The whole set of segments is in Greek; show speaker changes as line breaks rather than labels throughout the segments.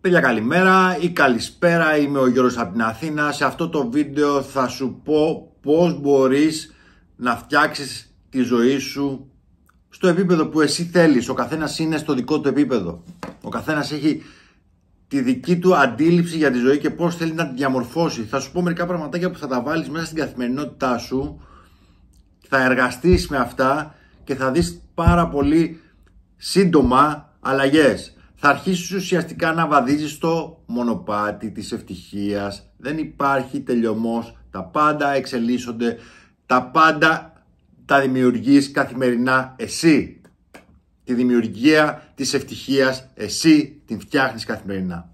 Παιδιά καλημέρα ή καλησπέρα, είμαι ο Γιώργος από την Αθήνα. Σε αυτό το βίντεο θα σου πω πώς μπορείς να φτιάξεις τη ζωή σου στο επίπεδο που εσύ θέλεις. Ο καθένας είναι στο δικό του επίπεδο. Ο καθένας έχει τη δική του αντίληψη για τη ζωή και πώς θέλει να τη διαμορφώσει. Θα σου πω μερικά πραγματάκια που θα τα βάλεις μέσα στην καθημερινότητά σου, θα εργαστείς με αυτά και θα δεις πάρα πολύ σύντομα αλλαγές θα αρχίσεις ουσιαστικά να βαδίζεις στο μονοπάτι της ευτυχίας. Δεν υπάρχει τελειωμός, τα πάντα εξελίσσονται, τα πάντα τα δημιουργείς καθημερινά εσύ. Τη δημιουργία της ευτυχίας εσύ την φτιάχνεις καθημερινά.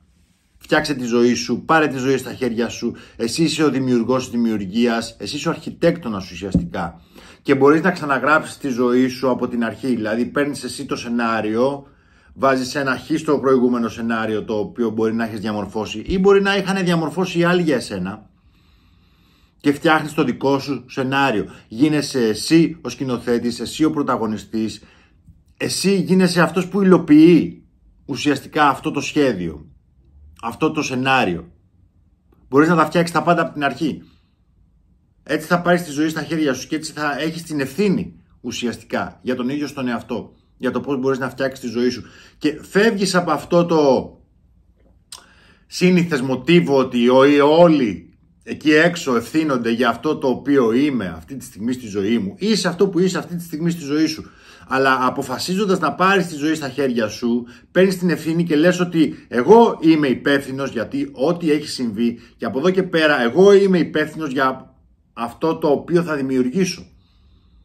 Φτιάξε τη ζωή σου, πάρε τη ζωή στα χέρια σου. Εσύ είσαι ο δημιουργός της δημιουργίας, εσύ είσαι ο αρχιτέκτονας ουσιαστικά. Και μπορείς να ξαναγράψεις τη ζωή σου από την αρχή. Δηλαδή παίρνεις εσύ το σενάριο, βάζεις ένα χ στο προηγούμενο σενάριο το οποίο μπορεί να έχεις διαμορφώσει ή μπορεί να είχαν διαμορφώσει οι άλλοι για εσένα και φτιάχνεις το δικό σου σενάριο. Γίνεσαι εσύ ο σκηνοθέτης, εσύ ο πρωταγωνιστής, εσύ γίνεσαι αυτός που υλοποιεί ουσιαστικά αυτό το σχέδιο, αυτό το σενάριο. Μπορείς να τα φτιάξεις τα πάντα από την αρχή. Έτσι θα πάρεις τη ζωή στα χέρια σου και έτσι θα έχεις την ευθύνη ουσιαστικά για τον ίδιο στον εαυτό για το πώς μπορείς να φτιάξεις τη ζωή σου. Και φεύγεις από αυτό το σύνηθες μοτίβο ότι όλοι εκεί έξω ευθύνονται για αυτό το οποίο είμαι αυτή τη στιγμή στη ζωή μου ή σε αυτό που είσαι αυτή τη στιγμή στη ζωή σου. Αλλά αποφασίζοντας να πάρεις τη ζωή στα χέρια σου, παίρνεις την ευθύνη και λες ότι εγώ είμαι υπεύθυνος γιατί ό,τι έχει συμβεί και από εδώ και πέρα εγώ είμαι υπεύθυνος για αυτό το οποίο θα δημιουργήσω,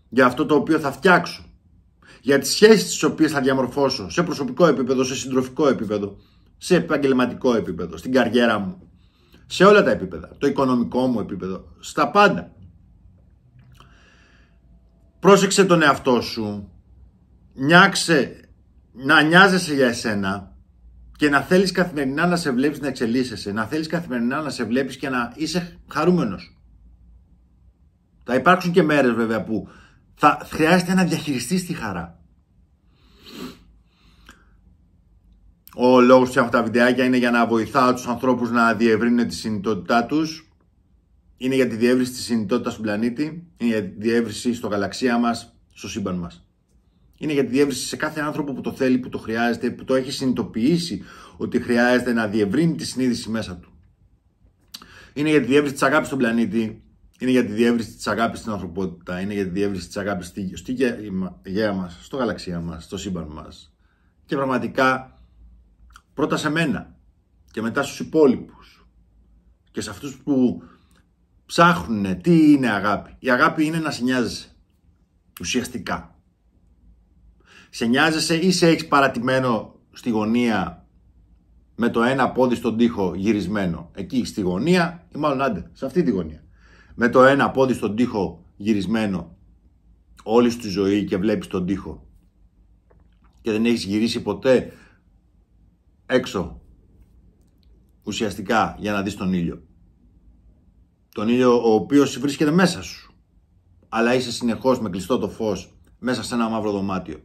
για αυτό το οποίο θα φτιάξω για τις σχέσεις τις οποίες θα διαμορφώσω σε προσωπικό επίπεδο, σε συντροφικό επίπεδο, σε επαγγελματικό επίπεδο, στην καριέρα μου, σε όλα τα επίπεδα, το οικονομικό μου επίπεδο, στα πάντα. Πρόσεξε τον εαυτό σου, νιάξε να νοιάζεσαι για εσένα και να θέλεις καθημερινά να σε βλέπεις να εξελίσσεσαι, να θέλεις καθημερινά να σε βλέπεις και να είσαι χαρούμενος. Θα υπάρξουν και μέρες βέβαια που θα χρειάζεται να διαχειριστείς τη χαρά. Ο λόγος που αυτά τα βιντεάκια είναι για να βοηθάω τους ανθρώπους να διευρύνουν τη συνειδητότητά τους. Είναι για τη διεύρυνση της συνειδητότητας του πλανήτη. Είναι για τη διεύρυνση στο γαλαξία μας, στο σύμπαν μας. Είναι για τη διεύρυνση σε κάθε άνθρωπο που το θέλει, που το χρειάζεται, που το έχει συνειδητοποιήσει ότι χρειάζεται να διευρύνει τη συνείδηση μέσα του. Είναι για τη διεύρυνση της αγάπης στον πλανήτη, είναι για τη διεύρυνση της αγάπης στην ανθρωπότητα, είναι για τη διεύρυνση της αγάπης στη, στη γέα μας, στο γαλαξία μας, στο σύμπαν μας. Και πραγματικά πρώτα σε μένα και μετά στους υπόλοιπους. Και σε αυτούς που ψάχνουν τι είναι αγάπη. Η αγάπη είναι να σε νοιάζεσαι. Ουσιαστικά. Σε νοιάζεσαι ή σε έχεις παρατημένο στη γωνία με το ένα πόδι στον τοίχο γυρισμένο. Εκεί στη γωνία ή μάλλον άντε, σε αυτή τη γωνία με το ένα πόδι στον τοίχο γυρισμένο όλη τη ζωή και βλέπεις τον τοίχο και δεν έχεις γυρίσει ποτέ έξω ουσιαστικά για να δεις τον ήλιο. Τον ήλιο ο οποίος βρίσκεται μέσα σου αλλά είσαι συνεχώς με κλειστό το φως μέσα σε ένα μαύρο δωμάτιο.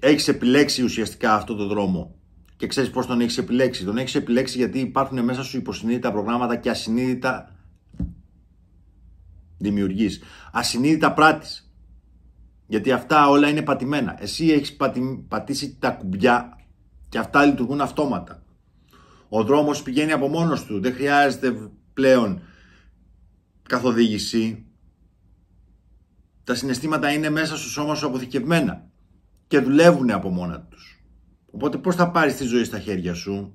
Έχεις επιλέξει ουσιαστικά αυτό το δρόμο και ξέρεις πώς τον έχεις επιλέξει. Τον έχεις επιλέξει γιατί υπάρχουν μέσα σου υποσυνείδητα προγράμματα και ασυνείδητα δημιουργείς. Ασυνείδητα πράττεις. Γιατί αυτά όλα είναι πατημένα. Εσύ έχεις πατήσει τα κουμπιά και αυτά λειτουργούν αυτόματα. Ο δρόμος πηγαίνει από μόνος του. Δεν χρειάζεται πλέον καθοδήγηση. Τα συναισθήματα είναι μέσα στο σώμα σου αποθηκευμένα και δουλεύουν από μόνα τους. Οπότε πώς θα πάρεις τη ζωή στα χέρια σου.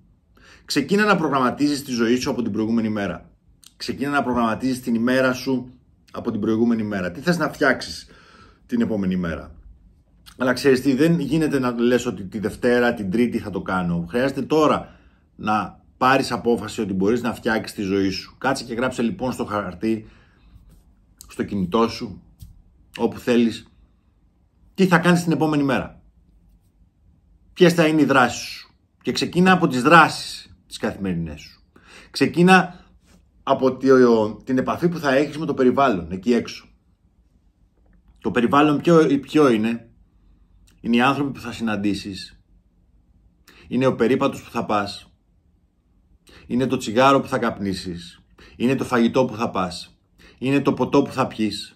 Ξεκίνα να προγραμματίζεις τη ζωή σου από την προηγούμενη μέρα. Ξεκίνα να προγραμματίζεις την ημέρα σου από την προηγούμενη μέρα. Τι θες να φτιάξεις την επόμενη μέρα. Αλλά ξέρεις τι, δεν γίνεται να λες ότι τη Δευτέρα, την Τρίτη θα το κάνω. Χρειάζεται τώρα να πάρεις απόφαση ότι μπορείς να φτιάξεις τη ζωή σου. Κάτσε και γράψε λοιπόν στο χαρτί, στο κινητό σου, όπου θέλεις, τι θα κάνεις την επόμενη μέρα ποιες θα είναι οι δράσεις σου. Και ξεκίνα από τις δράσεις τι καθημερινέ σου. Ξεκίνα από την επαφή που θα έχεις με το περιβάλλον εκεί έξω. Το περιβάλλον ποιο, ποιο είναι. Είναι οι άνθρωποι που θα συναντήσεις. Είναι ο περίπατος που θα πά. Είναι το τσιγάρο που θα καπνείσει. Είναι το φαγητό που θα πας. Είναι το τσιγάρο που θα καπνίσεις. Είναι το φαγητό που θα πας. Είναι το ποτό που θα πιείς.